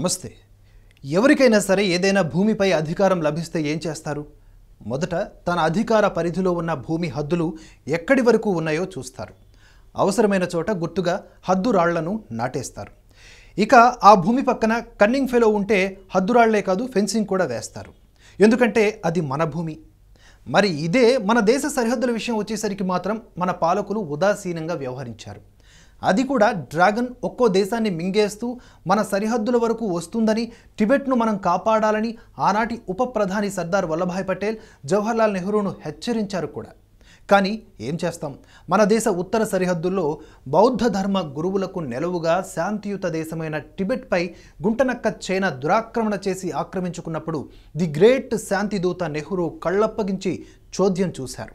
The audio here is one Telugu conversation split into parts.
నమస్తే ఎవరికైనా సరే ఏదైనా భూమిపై అధికారం లభిస్తే ఏం చేస్తారు మొదట తన అధికార పరిధిలో ఉన్న భూమి హద్దులు ఎక్కడి వరకు ఉన్నాయో చూస్తారు అవసరమైన చోట గుర్తుగా హద్దు రాళ్లను నాటేస్తారు ఇక ఆ భూమి పక్కన కన్నింగ్ ఫెలో ఉంటే హద్దురాళ్లే కాదు ఫెన్సింగ్ కూడా వేస్తారు ఎందుకంటే అది మన భూమి మరి ఇదే మన దేశ సరిహద్దుల విషయం వచ్చేసరికి మాత్రం మన పాలకులు ఉదాసీనంగా వ్యవహరించారు అది కూడా డ్రాగన్ ఒక్కో దేశాన్ని మింగేస్తూ మన సరిహద్దుల వరకు వస్తుందని టిబెట్ను మనం కాపాడాలని ఆనాటి ఉప ప్రధాని సర్దార్ వల్లభాయ్ పటేల్ జవహర్లాల్ నెహ్రూను హెచ్చరించారు కూడా కానీ ఏం చేస్తాం మన దేశ ఉత్తర సరిహద్దుల్లో బౌద్ధ ధర్మ గురువులకు నెలవుగా శాంతియుత దేశమైన టిబెట్పై గుంటనక్క చైనా దురాక్రమణ చేసి ఆక్రమించుకున్నప్పుడు ది గ్రేట్ శాంతి దూత నెహ్రూ కళ్ళప్పగించి చోద్యం చూశారు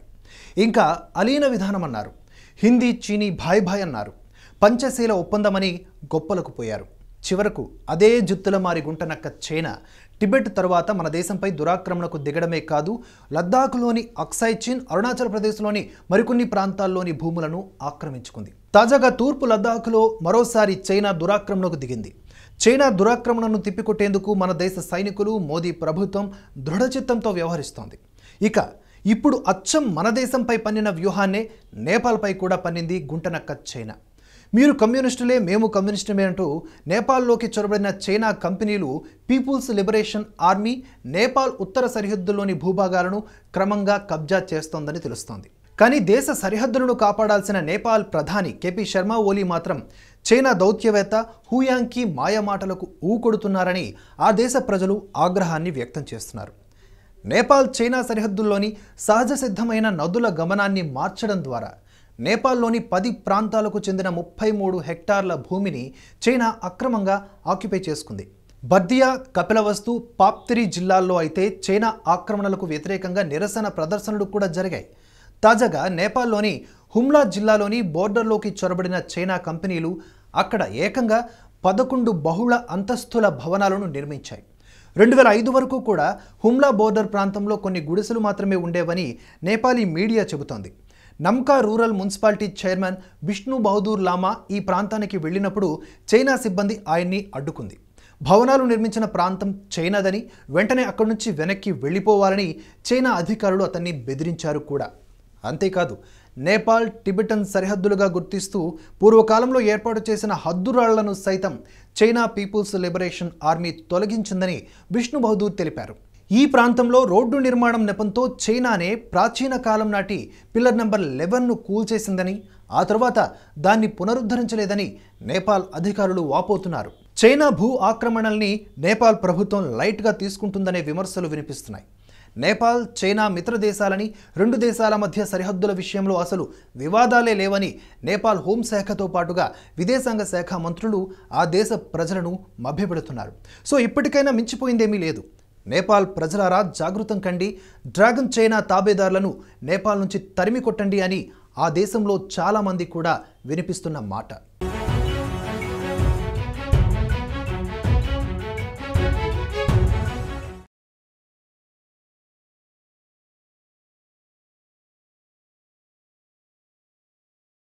ఇంకా అలీన విధానం అన్నారు హిందీ చీనీ భాయ్ భాయ్ అన్నారు పంచశీల ఒప్పందమని గొప్పలకు పోయారు చివరకు అదే జుత్తుల మారి గుంటనక్క చైనా టిబెట్ తర్వాత మన దేశంపై దురాక్రమణకు దిగడమే కాదు లద్దాఖ్లోని అక్సై చిన్ అరుణాచల్ ప్రదేశ్లోని మరికొన్ని ప్రాంతాల్లోని భూములను ఆక్రమించుకుంది తాజాగా తూర్పు లద్దాఖ్లో మరోసారి చైనా దురాక్రమణకు దిగింది చైనా దురాక్రమణను తిప్పికొట్టేందుకు మన దేశ సైనికులు మోదీ ప్రభుత్వం దృఢచిత్తంతో వ్యవహరిస్తోంది ఇక ఇప్పుడు అచ్చం మన దేశంపై పన్నిన వ్యూహాన్నే నేపాల్పై కూడా పన్నింది గుంటనక్క చైనా మీరు కమ్యూనిస్టులే మేము కమ్యూనిస్టులే అంటూ నేపాల్లోకి చొరబడిన చైనా కంపెనీలు పీపుల్స్ లిబరేషన్ ఆర్మీ నేపాల్ ఉత్తర సరిహద్దుల్లోని భూభాగాలను క్రమంగా కబ్జా చేస్తోందని తెలుస్తోంది కానీ దేశ సరిహద్దులను కాపాడాల్సిన నేపాల్ ప్రధాని కెపి శర్మ ఓలీ మాత్రం చైనా దౌత్యవేత్త హూయాంగ్కి మాయమాటలకు ఊకొడుతున్నారని ఆ దేశ ప్రజలు ఆగ్రహాన్ని వ్యక్తం చేస్తున్నారు నేపాల్ చైనా సరిహద్దుల్లోని సహజ సిద్ధమైన నదుల గమనాన్ని మార్చడం ద్వారా నేపాల్లోని పది ప్రాంతాలకు చెందిన ముప్పై మూడు హెక్టార్ల భూమిని చైనా అక్రమంగా ఆక్యుపై చేసుకుంది బర్దియా కపిలవస్తు పాప్తిరి జిల్లాల్లో అయితే చైనా ఆక్రమణలకు వ్యతిరేకంగా నిరసన ప్రదర్శనలు కూడా జరిగాయి తాజాగా నేపాల్లోని హుమ్లా జిల్లాలోని బోర్డర్లోకి చొరబడిన చైనా కంపెనీలు అక్కడ ఏకంగా పదకొండు బహుళ అంతస్తుల భవనాలను నిర్మించాయి రెండు వేల ఐదు వరకు కూడా హుమ్లా బోర్డర్ ప్రాంతంలో కొన్ని గుడిసెలు మాత్రమే ఉండేవని నేపాలీ మీడియా చెబుతోంది Namkha rural municipality chairman Vishnu Bahadur Lama ఈ ప్రాంతానికి వెళ్ళినప్పుడు చైనా సిబ్బంది ఆయన్ని అడ్డుకుంది భవనాలు నిర్మించిన ప్రాంతం చైనాదని వెంటనే అక్కడి నుంచి వెనక్కి వెళ్ళిపోవాలని చైనా అధికారులు అతన్ని బెదిరించారు కూడా అంతేకాదు నేపాల్ టిబెటన్ సరిహద్దులుగా గుర్తిస్తూ పూర్వకాలంలో ఏర్పాటు చేసిన హద్దురాళ్లను సైతం చైనా పీపుల్స్ లిబరేషన్ ఆర్మీ తొలగించిందని విష్ణు బహదూర్ తెలిపారు ఈ ప్రాంతంలో రోడ్డు నిర్మాణం నెపంతో చైనానే ప్రాచీన కాలం నాటి పిల్లర్ నెంబర్ లెవెన్ను కూల్చేసిందని ఆ తర్వాత దాన్ని పునరుద్ధరించలేదని నేపాల్ అధికారులు వాపోతున్నారు చైనా భూ ఆక్రమణల్ని నేపాల్ ప్రభుత్వం లైట్గా తీసుకుంటుందనే విమర్శలు వినిపిస్తున్నాయి నేపాల్ చైనా మిత్ర దేశాలని రెండు దేశాల మధ్య సరిహద్దుల విషయంలో అసలు వివాదాలే లేవని నేపాల్ హోంశాఖతో పాటుగా విదేశాంగ శాఖ మంత్రులు ఆ దేశ ప్రజలను మభ్యపెడుతున్నారు సో ఇప్పటికైనా మించిపోయిందేమీ లేదు నేపాల్ ప్రజలారా జాగృతం కండి డ్రాగన్ చైనా తాబేదారులను నేపాల్ నుంచి తరిమి కొట్టండి అని ఆ దేశంలో చాలామంది కూడా వినిపిస్తున్న మాట